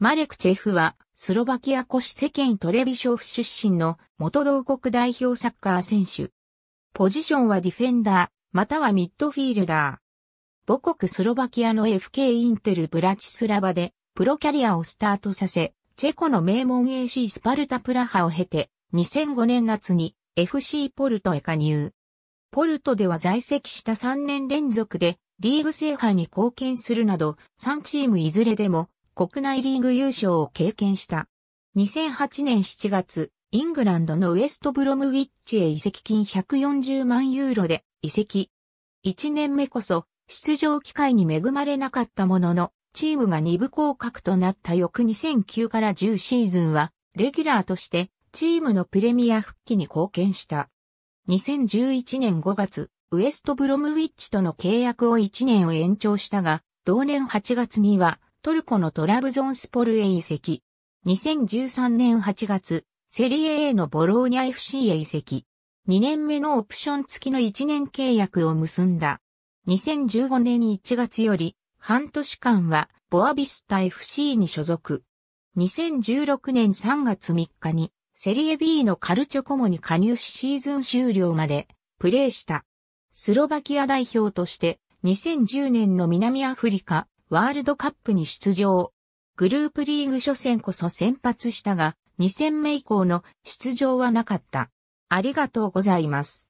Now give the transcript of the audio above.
マレクチェフは、スロバキア古市世間トレビショフ出身の元同国代表サッカー選手。ポジションはディフェンダー、またはミッドフィールダー。母国スロバキアの FK インテルブラチスラバで、プロキャリアをスタートさせ、チェコの名門 AC スパルタプラハを経て、2005年夏に FC ポルトへ加入。ポルトでは在籍した3年連続でリーグ制覇に貢献するなど、3チームいずれでも国内リーグ優勝を経験した。2008年7月、イングランドのウエストブロムウィッチへ移籍金140万ユーロで移籍。1年目こそ出場機会に恵まれなかったものの、チームが2部降格となった翌2009から10シーズンは、レギュラーとしてチームのプレミア復帰に貢献した。2011年5月、ウエストブロムウィッチとの契約を1年を延長したが、同年8月にはトルコのトラブゾンスポルへ移籍。2013年8月、セリエ A のボローニャ FC へ移籍。2年目のオプション付きの1年契約を結んだ。2015年1月より、半年間は、ボアビスタ FC に所属。2016年3月3日に、セリエ B のカルチョコモに加入しシーズン終了まで、プレーした。スロバキア代表として、2010年の南アフリカワールドカップに出場。グループリーグ初戦こそ先発したが、2戦目以降の出場はなかった。ありがとうございます。